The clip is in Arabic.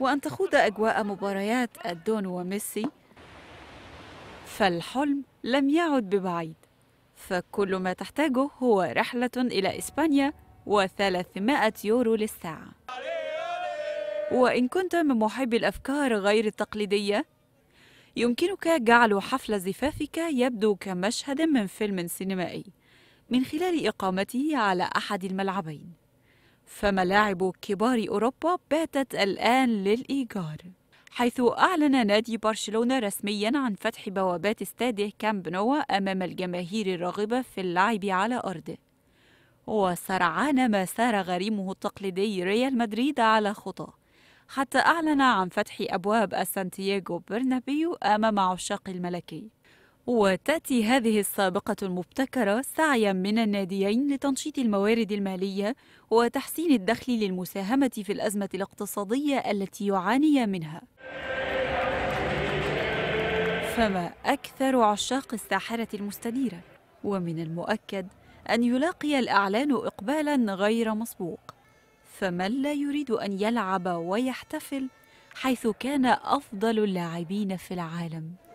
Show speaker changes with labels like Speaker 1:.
Speaker 1: وأن تخوض أجواء مباريات الدون وميسي فالحلم لم يعد ببعيد فكل ما تحتاجه هو رحلة إلى إسبانيا و300 يورو للساعة وإن كنت من محبي الأفكار غير التقليدية يمكنك جعل حفل زفافك يبدو كمشهد من فيلم سينمائي من خلال إقامته على أحد الملعبين فملاعب كبار أوروبا باتت الآن للإيجار حيث أعلن نادي برشلونة رسميا عن فتح بوابات استاده كامب نو أمام الجماهير الراغبة في اللعب على أرضه وسرعان ما سار غريمه التقليدي ريال مدريد على خطاه حتى أعلن عن فتح أبواب سانتياغو برنابيو أمام عشاق الملكي وتأتي هذه السابقة المبتكرة سعيا من الناديين لتنشيط الموارد المالية وتحسين الدخل للمساهمة في الأزمة الاقتصادية التي يعاني منها فما أكثر عشاق الساحرة المستديرة ومن المؤكد أن يلاقي الإعلان إقبالا غير مسبوق فمن لا يريد أن يلعب ويحتفل حيث كان أفضل اللاعبين في العالم